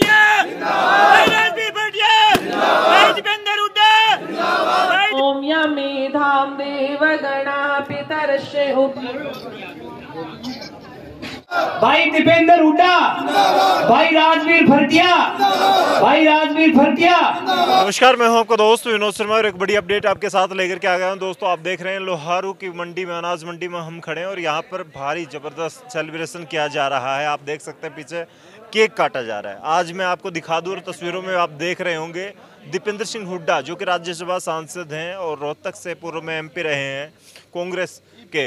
भाई दीपेंद्र हुड्डा भाई भाई राजवीर भरतिया भाई राजवीर भरतिया नमस्कार मैं हूं आपका दोस्त विनोद शर्मा और एक बड़ी अपडेट आपके साथ लेकर के आ गया हूं दोस्तों आप देख रहे हैं लोहारू की मंडी में अनाज मंडी में हम खड़े हैं और यहां पर भारी जबरदस्त सेलिब्रेशन किया जा रहा है आप देख सकते हैं पीछे केक काटा जा रहा है आज मैं आपको दिखा दूँ और तस्वीरों में आप देख रहे होंगे दीपेंद्र सिंह हुड्डा जो कि राज्यसभा सांसद हैं और रोहतक से पूर्व में एमपी रहे हैं कांग्रेस के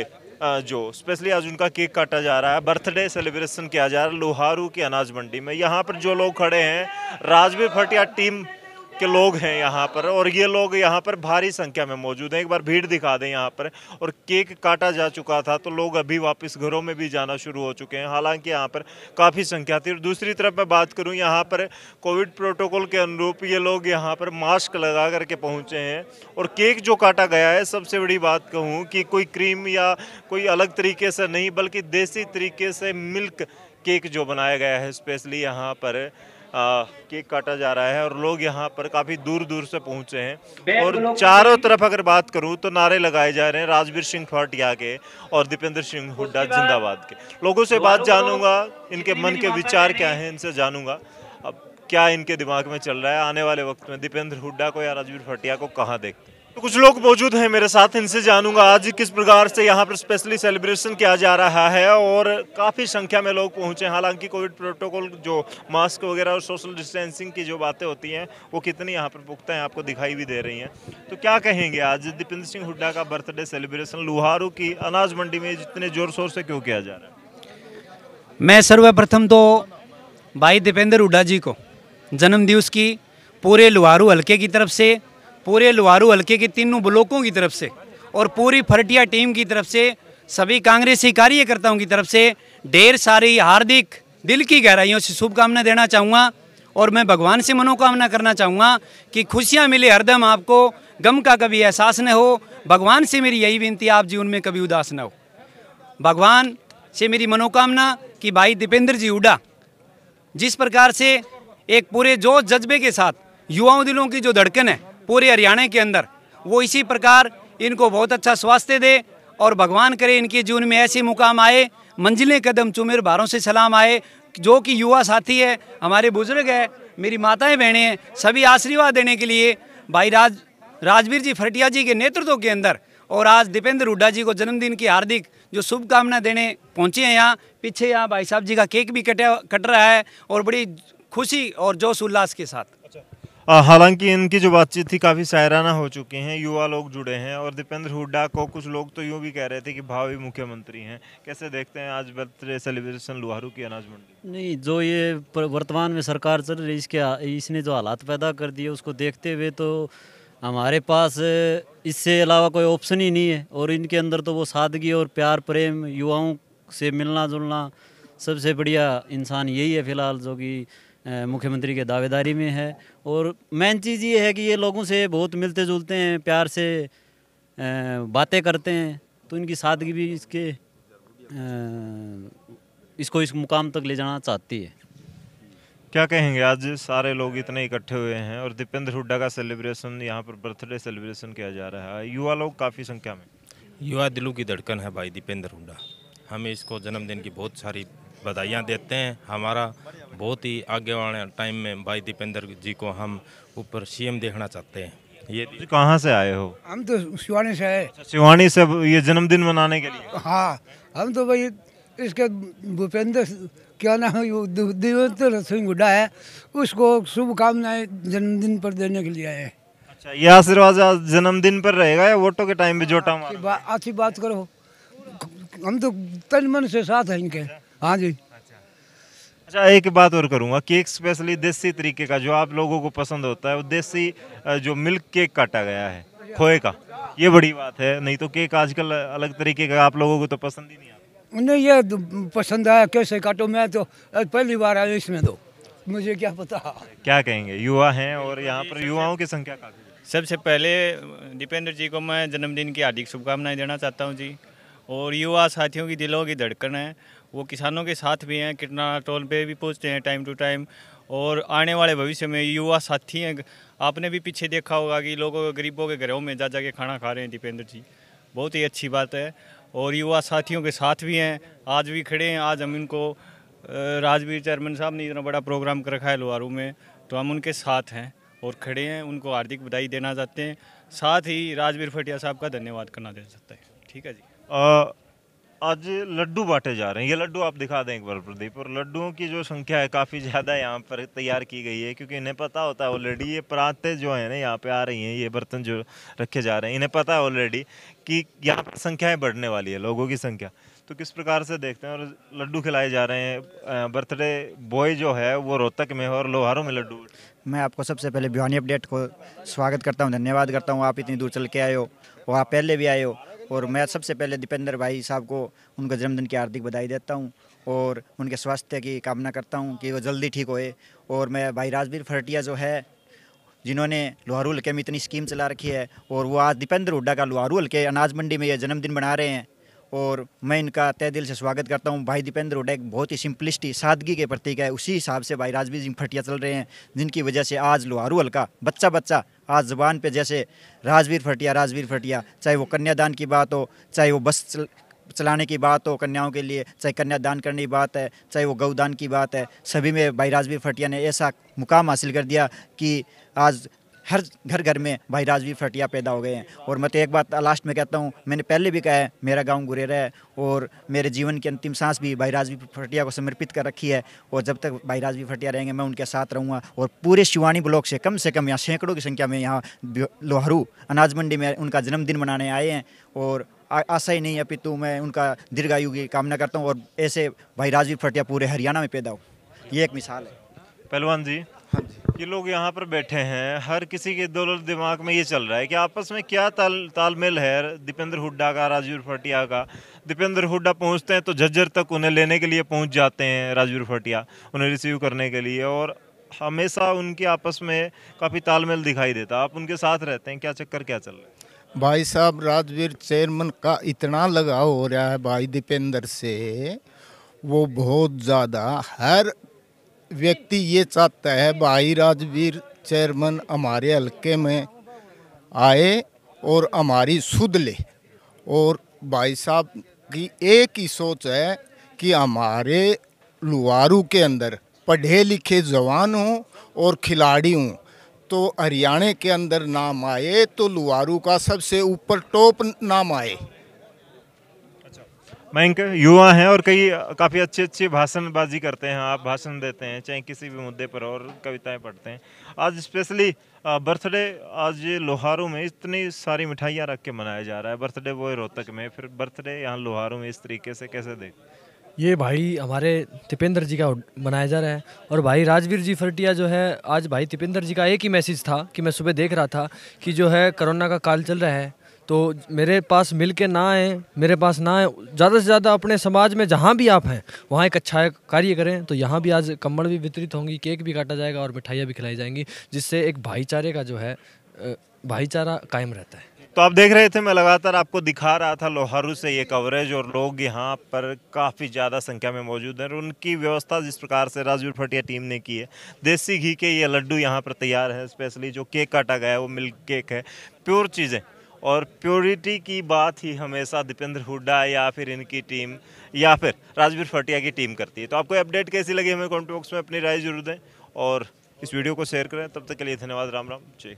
जो स्पेशली आज उनका केक काटा जा रहा है बर्थडे सेलिब्रेशन किया जा रहा है लोहारू की अनाज मंडी में यहाँ पर जो लोग खड़े हैं राजवीर फटिया टीम के लोग हैं यहाँ पर और ये लोग यहाँ पर भारी संख्या में मौजूद हैं एक बार भीड़ दिखा दें यहाँ पर और केक काटा जा चुका था तो लोग अभी वापस घरों में भी जाना शुरू हो चुके हैं हालांकि यहाँ पर काफ़ी संख्या थी और दूसरी तरफ मैं बात करूँ यहाँ पर कोविड प्रोटोकॉल के अनुरूप ये लोग यहाँ पर मास्क लगा करके पहुँचे हैं और केक जो काटा गया है सबसे बड़ी बात कहूँ कि कोई क्रीम या कोई अलग तरीके से नहीं बल्कि देसी तरीके से मिल्क केक जो बनाया गया है स्पेशली यहाँ पर केक काटा जा रहा है और लोग यहाँ पर काफ़ी दूर दूर से पहुँचे हैं और चारों तरफ अगर बात करूँ तो नारे लगाए जा रहे हैं राजवीर सिंह फाटिया के और दीपेंद्र सिंह हुड्डा जिंदाबाद के लोगों से बात जानूंगा इनके मन के विचार क्या हैं इनसे जानूंगा अब क्या इनके दिमाग में चल रहा है आने वाले वक्त में दीपेंद्र हुड्डा को या राजवीर फटिया को कहाँ देखते हैं तो कुछ लोग मौजूद हैं मेरे साथ इनसे जानूंगा आज किस प्रकार से यहाँ पर स्पेशली सेलिब्रेशन किया जा रहा है और काफ़ी संख्या में लोग पहुँचे हालांकि कोविड प्रोटोकॉल जो मास्क वगैरह और सोशल डिस्टेंसिंग की जो बातें होती हैं वो कितनी यहाँ पर पुख्ता हैं आपको दिखाई भी दे रही हैं तो क्या कहेंगे आज दीपेंद्र सिंह हुड्डा का बर्थडे सेलिब्रेशन लुहारू की अनाज मंडी में जितने ज़ोर शोर से क्यों किया जा रहा है मैं सर्वप्रथम तो भाई दीपेंद्र हुड्डा जी को जन्मदिवस की पूरे लुहारू हल्के की तरफ से पूरे लोहारू हल्के के तीनों ब्लॉकों की तरफ से और पूरी फरटिया टीम की तरफ से सभी कांग्रेसी कार्यकर्ताओं की तरफ से ढेर सारी हार्दिक दिल की गहराइयों से शुभकामना देना चाहूँगा और मैं भगवान से मनोकामना करना चाहूँगा कि खुशियाँ मिले हरदम आपको गम का कभी एहसास न हो भगवान से मेरी यही विनती आप जीवन में कभी उदास न हो भगवान से मेरी मनोकामना कि भाई दीपेंद्र जी उड़ा जिस प्रकार से एक पूरे जोश जज्बे के साथ युवाओं दिलों की जो धड़कन है पूरे हरियाणा के अंदर वो इसी प्रकार इनको बहुत अच्छा स्वास्थ्य दे और भगवान करे इनके जीवन में ऐसे मुकाम आए मंजिलें कदम चुमेर भारों से सलाम आए जो कि युवा साथी है हमारे बुजुर्ग है मेरी माताएं बहनें हैं सभी आशीर्वाद देने के लिए भाई राज राजवीर जी फटिया जी के नेतृत्व के अंदर और आज दीपेंद्र हुड्डा जी को जन्मदिन की हार्दिक जो शुभकामना देने पहुंचे हैं यहाँ पीछे यहाँ भाई साहब जी का केक भी कटे कट रहा है और बड़ी खुशी और जोश उल्लास के साथ हालांकि इनकी जो बातचीत थी काफ़ी सायराना हो चुकी हैं युवा लोग जुड़े हैं और दीपेंद्र हुड्डा को कुछ लोग तो यूँ भी कह रहे थे कि भावी मुख्यमंत्री हैं कैसे देखते हैं आज बर्थडे सेलिब्रेशन लोहारू की अनाज मंडी नहीं जो ये वर्तमान में सरकार चल रही इसके इसने जो हालात पैदा कर दिए उसको देखते हुए तो हमारे पास इससे अलावा कोई ऑप्शन ही नहीं है और इनके अंदर तो वो सादगी और प्यार प्रेम युवाओं से मिलना जुलना सबसे बढ़िया इंसान यही है फिलहाल जो कि मुख्यमंत्री के दावेदारी में है और मेन चीज़ ये है कि ये लोगों से बहुत मिलते जुलते हैं प्यार से बातें करते हैं तो इनकी सादगी भी इसके इसको इस मुकाम तक ले जाना चाहती है क्या कहेंगे आज सारे लोग इतने इकट्ठे हुए हैं और दीपेंद्र हुड्डा का सेलिब्रेशन यहाँ पर बर्थडे सेलिब्रेशन किया जा रहा है युवा लोग काफ़ी संख्या में युवा दिलों की धड़कन है भाई दीपेंद्र हुड्डा हमें इसको जन्मदिन की बहुत सारी बधाइयाँ देते हैं हमारा बहुत ही आगे वाले टाइम में भाई दीपेंद्र जी को हम ऊपर सीएम देखना चाहते हैं ये कहाँ से आए हो हम तो शिवानी से आए अच्छा, शिवानी से ये जन्मदिन मनाने के लिए हाँ हम तो भाई इसके भूपेंद्र क्या नाम देवेंद्र सिंह हुडा है उसको शुभकामनाएं जन्मदिन पर देने के लिए आए हैं अच्छा ये आशीर्वाद जन्मदिन पर रहेगा या वोटों के टाइम हाँ, भी जोटा अच्छी बात करो हम तो तन मन से साथ हैं इनके अच्छा, हाँ जी अच्छा।, अच्छा एक बात और करूँगा केक स्पेशली देसी तरीके का जो आप लोगों को पसंद होता है वो देसी जो मिल्क केक काटा गया है खोए का ये बड़ी बात है नहीं तो केक आजकल अलग तरीके का आप लोगों को तो पसंद ही नहीं आता नहीं ये तो पसंद आया कैसे काटो मैं तो पहली बार आया इसमें दो तो, मुझे क्या पता क्या कहेंगे युवा हैं और यहाँ पर युवाओं की संख्या काफ़ी सबसे पहले दीपेंद्र जी को मैं जन्मदिन की हार्दिक शुभकामनाएं देना चाहता हूँ जी और युवा साथियों की दिलों की धड़कन है वो किसानों के साथ भी हैं कितना टोल पे भी पहुँचते हैं टाइम टू टाइम और आने वाले भविष्य में युवा साथी हैं आपने भी पीछे देखा होगा कि के गरीबों के घरों में जा जा के खाना खा रहे हैं दीपेंद्र जी बहुत ही अच्छी बात है और युवा साथियों के साथ भी हैं आज भी खड़े हैं आज हम इनको राजवीर चेयरमैन साहब ने इतना बड़ा प्रोग्राम कर रखा है लोहारू में तो हम उनके साथ हैं और खड़े हैं उनको हार्दिक बधाई देना चाहते हैं साथ ही राजवीर फटिया साहब का धन्यवाद करना दे सकते हैं ठीक है जी आ, आज लड्डू बांटे जा रहे हैं ये लड्डू आप दिखा दें एक बार प्रदीप और लड्डुओं की जो संख्या है काफ़ी ज़्यादा यहाँ पर तैयार की गई है क्योंकि इन्हें पता होता है ऑलरेडी ये परातें जो हैं ना यहाँ पे आ रही हैं ये बर्तन जो रखे जा रहे हैं इन्हें पता है ऑलरेडी कि यहाँ पर संख्याएँ बढ़ने वाली है लोगों की संख्या तो किस प्रकार से देखते हैं और लड्डू खिलाए जा रहे हैं बर्थडे बॉय जो है वो रोहतक में है और लोहारों में लड्डू मैं आपको सबसे पहले भिवानी अपडेट को स्वागत करता हूँ धन्यवाद करता हूँ आप इतनी दूर चल के आए हो वहाँ आप पहले भी आए हो और मैं सबसे पहले दीपेंद्र भाई साहब को उनका जन्मदिन की हार्दिक बधाई देता हूँ और उनके स्वास्थ्य की कामना करता हूँ कि वो जल्दी ठीक होए और मैं भाई राजवीर फरटिया जो है जिन्होंने लोहारू हल्के में इतनी स्कीम चला रखी है और वो आज दीपेंद्र हुड्डा का लोहारू हल्के अनाज मंडी में ये जन्मदिन मना रहे हैं और मैं इनका तय दिल से स्वागत करता हूँ भाई दीपेंद्र एक बहुत ही सिंपलिस्टी सादगी के प्रतीक है उसी हिसाब से भाई राजवीर सिंह फटिया चल रहे हैं जिनकी वजह से आज लोहारू हल्का बच्चा बच्चा आज जबान पे जैसे राजवीर फटिया राजवीर फटिया चाहे वो कन्यादान की बात हो चाहे वो बस चल, चलाने की बात हो कन्याओं के लिए चाहे कन्यादान करने की बात है चाहे वो गौदान की बात है सभी में भाई राजवीर फटिया ने ऐसा मुकाम हासिल कर दिया कि आज हर घर घर में भाई राजवी फटिया पैदा हो गए हैं और मैं तो एक बात लास्ट में कहता हूँ मैंने पहले भी कहा है मेरा गाँव गुरेरा है और मेरे जीवन की अंतिम सांस भी भाई राजवी फटिया को समर्पित कर रखी है और जब तक भाई राजवी फटिया रहेंगे मैं उनके साथ रहूँगा और पूरे शिवानी ब्लॉक से कम से कम यहाँ सैकड़ों की संख्या में यहाँ लोहरू अनाज मंडी में उनका जन्मदिन मनाने आए हैं और आशा ही नहीं अपितु मैं उनका दीर्घायु की कामना करता हूँ और ऐसे भाई राजवी फटिया पूरे हरियाणा में पैदा हो ये एक मिसाल है पहलवान जी ये हाँ लोग यहाँ पर बैठे हैं हर किसी के दो दिमाग में ये चल रहा है कि आपस में क्या ताल तालमेल है दीपेंद्र हुड्डा का राजवीर फटिया का दीपेंद्र हुड्डा पहुँचते हैं तो झज्जर तक उन्हें लेने के लिए पहुँच जाते हैं राजवीर फटिया उन्हें रिसीव करने के लिए और हमेशा उनके आपस में काफ़ी तालमेल दिखाई देता आप उनके साथ रहते हैं क्या चक्कर क्या चल रहा है भाई साहब राजवीर चेयरमैन का इतना लगाव हो रहा है भाई दीपेंद्र से वो बहुत ज़्यादा हर व्यक्ति ये चाहता है भाई राजवीर चेयरमैन हमारे हल्के में आए और हमारी सुध ले और भाई साहब की एक ही सोच है कि हमारे लुआरू के अंदर पढ़े लिखे जवान हों और खिलाड़ी हों तो हरियाणा के अंदर नाम आए तो लुआरू का सबसे ऊपर टॉप नाम आए मयंक युवा हैं और कई काफ़ी अच्छे अच्छे भाषणबाजी करते हैं आप भाषण देते हैं चाहे किसी भी मुद्दे पर और कविताएं पढ़ते हैं आज स्पेशली बर्थडे आज ये लोहारों में इतनी सारी मिठाइयाँ रख के मनाया जा रहा है बर्थडे वो रोहतक में फिर बर्थडे यहाँ लोहारों में इस तरीके से कैसे देख ये भाई हमारे तिपेंद्र जी का मनाया जा रहा है और भाई राजवीर जी फरटिया जो है आज भाई तिपेंद्र जी का एक ही मैसेज था कि मैं सुबह देख रहा था कि जो है कोरोना का काल चल रहा है तो मेरे पास मिल के ना आए मेरे पास ना आए ज़्यादा से ज़्यादा अपने समाज में जहाँ भी आप हैं वहाँ एक अच्छा कार्य करें तो यहाँ भी आज कम्बल भी वितरित होंगी केक भी काटा जाएगा और मिठाइयाँ भी खिलाई जाएंगी जिससे एक भाईचारे का जो है भाईचारा कायम रहता है तो आप देख रहे थे मैं लगातार आपको दिखा रहा था लोहारू से ये कवरेज और लोग यहाँ पर काफ़ी ज़्यादा संख्या में मौजूद हैं और उनकी व्यवस्था जिस प्रकार से राजवीर फटिया टीम ने की है देसी घी के ये लड्डू यहाँ पर तैयार हैं स्पेशली जो केक काटा गया है वो मिल्क केक है प्योर चीज़ें और प्योरिटी की बात ही हमेशा दीपेंद्र हुड्डा या फिर इनकी टीम या फिर राजवीर फटिया की टीम करती है तो आपको अपडेट कैसी लगी हमें कॉमेंट बॉक्स में अपनी राय जरूर दें और इस वीडियो को शेयर करें तब तक के लिए धन्यवाद राम राम जी